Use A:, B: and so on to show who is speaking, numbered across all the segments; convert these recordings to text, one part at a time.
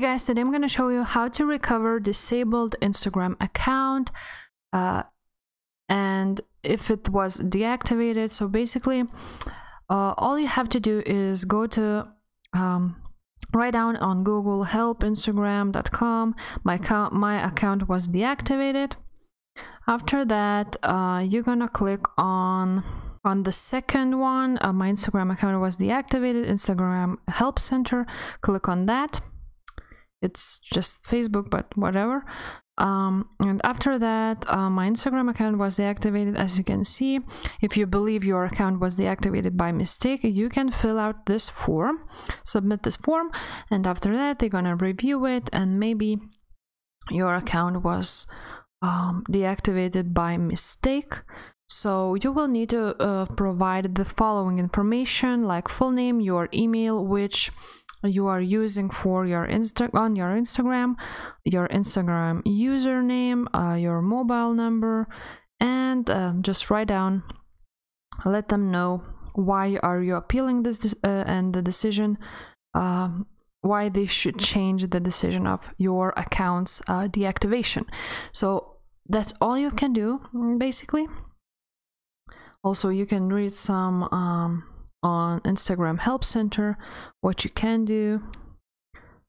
A: Hey guys, today I'm going to show you how to recover disabled Instagram account uh, and if it was deactivated. So basically, uh, all you have to do is go to um, write down on Google help instagram.com my account, my account was deactivated. After that, uh, you're going to click on on the second one, uh, my Instagram account was deactivated, Instagram Help Center. Click on that it's just Facebook, but whatever. Um, and after that, uh, my Instagram account was deactivated, as you can see. If you believe your account was deactivated by mistake, you can fill out this form, submit this form, and after that, they're gonna review it, and maybe your account was um, deactivated by mistake. So you will need to uh, provide the following information like full name, your email, which you are using for your insta on your instagram your instagram username uh, your mobile number and uh, just write down let them know why are you appealing this uh, and the decision um, why they should change the decision of your account's uh, deactivation so that's all you can do basically also you can read some um, on Instagram Help Center what you can do.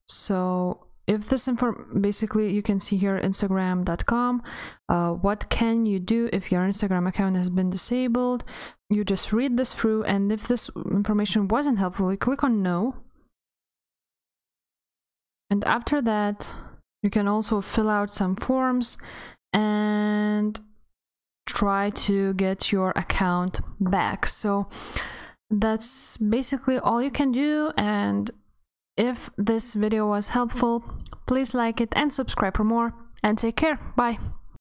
A: So if this inform basically you can see here instagram.com uh, what can you do if your instagram account has been disabled you just read this through and if this information wasn't helpful you click on no and after that you can also fill out some forms and try to get your account back so that's basically all you can do and if this video was helpful, please like it and subscribe for more and take care. Bye!